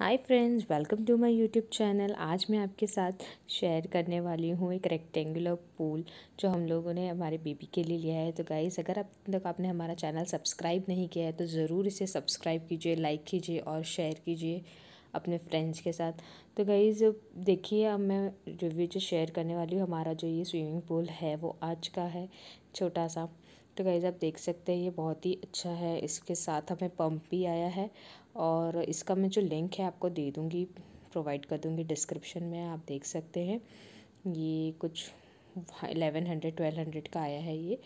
Hi friends welcome to my YouTube channel आज मैं आपके साथ शेयर करने वाली हूँ एक रेक्टेंगुलर पूल जो हम लोगों ने हमारे बेबी के लिए लिया है तो गाइस अगर अब तक आपने हमारा चैनल सब्सक्राइब नहीं किया है तो ज़रूर इसे सब्सक्राइब कीजिए लाइक कीजिए और शेयर कीजिए अपने फ्रेंड्स के साथ तो गाइज़ देखिए अब मैं रिव्यू जो शेयर करने वाली हूँ हमारा जो ये स्विमिंग पूल है वो आज का है छोटा सा तो गाइज आप देख सकते हैं ये बहुत ही अच्छा है इसके साथ हमें पंप भी आया है और इसका मैं जो लिंक है आपको दे दूँगी प्रोवाइड कर दूँगी डिस्क्रिप्शन में आप देख सकते हैं ये कुछ एलेवन हंड्रेड ट्वेल्व हंड्रेड का आया है ये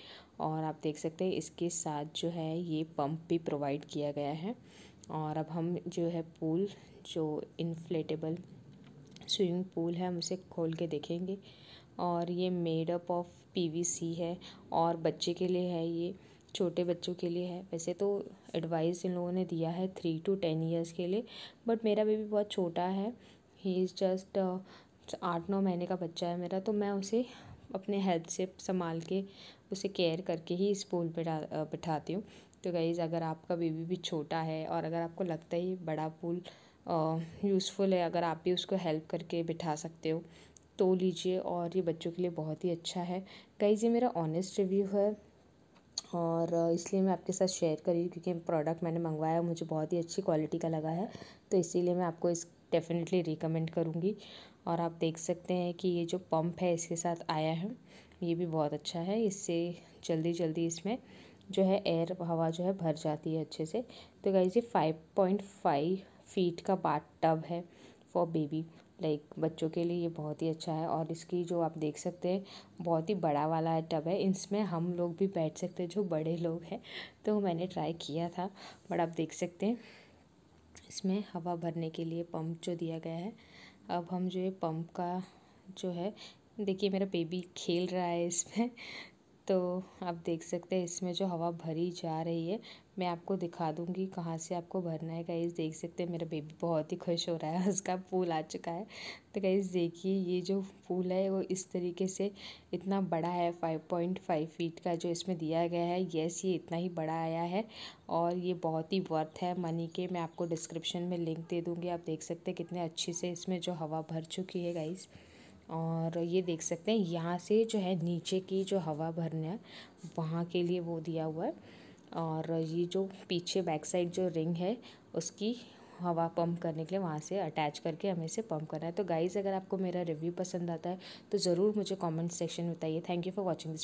और आप देख सकते हैं इसके साथ जो है ये पंप भी प्रोवाइड किया गया है और अब हम जो है पूल जो इन्फ्लेटेबल स्विमिंग पूल है हम उसे खोल के देखेंगे और ये मेड अप ऑफ पी.वी.सी. है और बच्चे के लिए है ये छोटे बच्चों के लिए है वैसे तो एडवाइस इन लोगों ने दिया है थ्री टू टेन इयर्स के लिए बट मेरा बेबी बहुत छोटा है ही इज़ जस्ट आठ नौ महीने का बच्चा है मेरा तो मैं उसे अपने हेल्थ से संभाल के उसे केयर करके ही स्कूल पे डाल बिठाती हूँ तो गाइज़ अगर आपका बेबी भी छोटा है और अगर आपको लगता है बड़ा पूल यूज़फुल है अगर आप भी उसको हेल्प करके बिठा सकते हो तो लीजिए और ये बच्चों के लिए बहुत ही अच्छा है गाइज ये मेरा ऑनेस्ट रिव्यू है और इसलिए मैं आपके साथ शेयर करी क्योंकि प्रोडक्ट मैंने मंगवाया मुझे बहुत ही अच्छी क्वालिटी का लगा है तो इसीलिए मैं आपको इस डेफ़िनेटली रिकमेंड करूँगी और आप देख सकते हैं कि ये जो पंप है इसके साथ आया है ये भी बहुत अच्छा है इससे जल्दी जल्दी इसमें जो है एयर हवा जो है भर जाती है अच्छे से तो गाइज ये फाइव पॉइंट फाइव फीट का बाट टब है फॉर बेबी लाइक बच्चों के लिए ये बहुत ही अच्छा है और इसकी जो आप देख सकते हैं बहुत ही बड़ा वाला टब है इसमें हम लोग भी बैठ सकते हैं जो बड़े लोग हैं तो मैंने ट्राई किया था बट आप देख सकते हैं इसमें हवा भरने के लिए पंप जो दिया गया है अब हम जो है पंप का जो है देखिए मेरा बेबी खेल रहा है इसमें तो आप देख सकते हैं इसमें जो हवा भरी जा रही है मैं आपको दिखा दूंगी कहाँ से आपको भरना है गाइस देख सकते हैं मेरा बेबी बहुत ही खुश हो रहा है उसका फूल आ चुका है तो गाइस देखिए ये जो फूल है वो इस तरीके से इतना बड़ा है फाइव पॉइंट फाइव फीट का जो इसमें दिया गया है येस ये इतना ही बड़ा आया है और ये बहुत ही वर्थ है मनी के मैं आपको डिस्क्रिप्शन में लिंक दे दूँगी आप देख सकते हैं कितने अच्छे से इसमें जो हवा भर चुकी है गाइज़ और ये देख सकते हैं यहाँ से जो है नीचे की जो हवा भरना है वहाँ के लिए वो दिया हुआ है और ये जो पीछे बैक साइड जो रिंग है उसकी हवा पंप करने के लिए वहाँ से अटैच करके हमें इसे पंप करना है तो गाइज़ अगर आपको मेरा रिव्यू पसंद आता है तो ज़रूर मुझे कमेंट सेक्शन में बताइए thank you for watching this